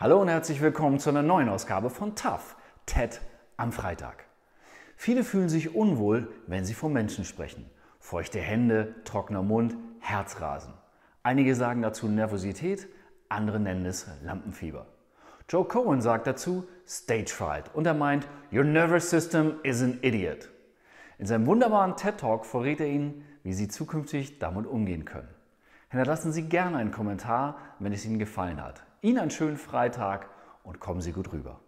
Hallo und herzlich willkommen zu einer neuen Ausgabe von TAF, TED am Freitag. Viele fühlen sich unwohl, wenn sie vor Menschen sprechen. Feuchte Hände, trockener Mund, Herzrasen. Einige sagen dazu Nervosität, andere nennen es Lampenfieber. Joe Cohen sagt dazu Stage Fright und er meint, Your nervous system is an idiot. In seinem wunderbaren TED Talk verrät er Ihnen, wie Sie zukünftig damit umgehen können. Hinterlassen Sie gerne einen Kommentar, wenn es Ihnen gefallen hat. Ihnen einen schönen Freitag und kommen Sie gut rüber.